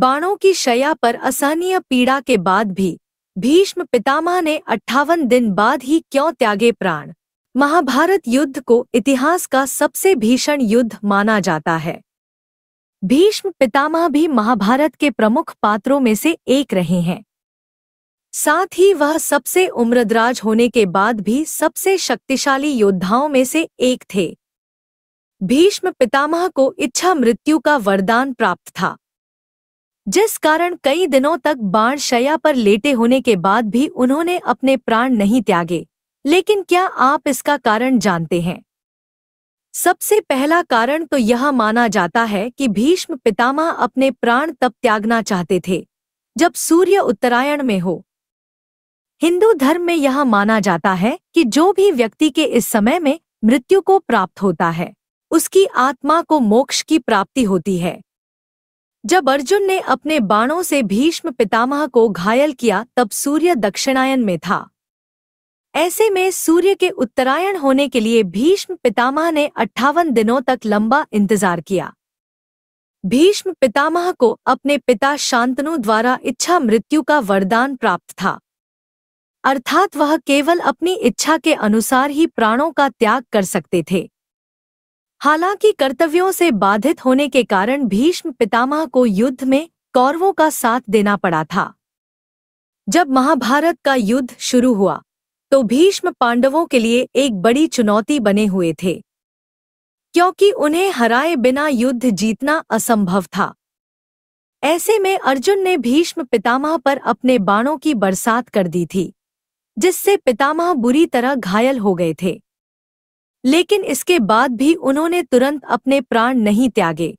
बाणों की शया पर असहनीय पीड़ा के बाद भी भीष्म पितामह ने अट्ठावन दिन बाद ही क्यों त्यागे प्राण महाभारत युद्ध को इतिहास का सबसे भीषण युद्ध माना जाता है भीष्म पितामह भी महाभारत के प्रमुख पात्रों में से एक रहे हैं साथ ही वह सबसे उम्रदराज होने के बाद भी सबसे शक्तिशाली योद्धाओं में से एक थे भीष्म पितामह को इच्छा मृत्यु का वरदान प्राप्त था जिस कारण कई दिनों तक बाण शया पर लेटे होने के बाद भी उन्होंने अपने प्राण नहीं त्यागे लेकिन क्या आप इसका कारण जानते हैं सबसे पहला कारण तो यह माना जाता है कि भीष्म पितामह अपने प्राण तब त्यागना चाहते थे जब सूर्य उत्तरायण में हो हिंदू धर्म में यह माना जाता है कि जो भी व्यक्ति के इस समय में मृत्यु को प्राप्त होता है उसकी आत्मा को मोक्ष की प्राप्ति होती है जब अर्जुन ने अपने बाणों से भीष्म पितामह को घायल किया तब सूर्य दक्षिणायन में था ऐसे में सूर्य के उत्तरायण होने के लिए भीष्म पितामह ने अट्ठावन दिनों तक लंबा इंतजार किया भीष्म पितामह को अपने पिता शांतनु द्वारा इच्छा मृत्यु का वरदान प्राप्त था अर्थात वह केवल अपनी इच्छा के अनुसार ही प्राणों का त्याग कर सकते थे हालांकि कर्तव्यों से बाधित होने के कारण भीष्म पितामह को युद्ध में कौरवों का साथ देना पड़ा था जब महाभारत का युद्ध शुरू हुआ तो भीष्म पांडवों के लिए एक बड़ी चुनौती बने हुए थे क्योंकि उन्हें हराए बिना युद्ध जीतना असंभव था ऐसे में अर्जुन ने भीष्म पितामह पर अपने बाणों की बरसात कर दी थी जिससे पितामह बुरी तरह घायल हो गए थे लेकिन इसके बाद भी उन्होंने तुरंत अपने प्राण नहीं त्यागे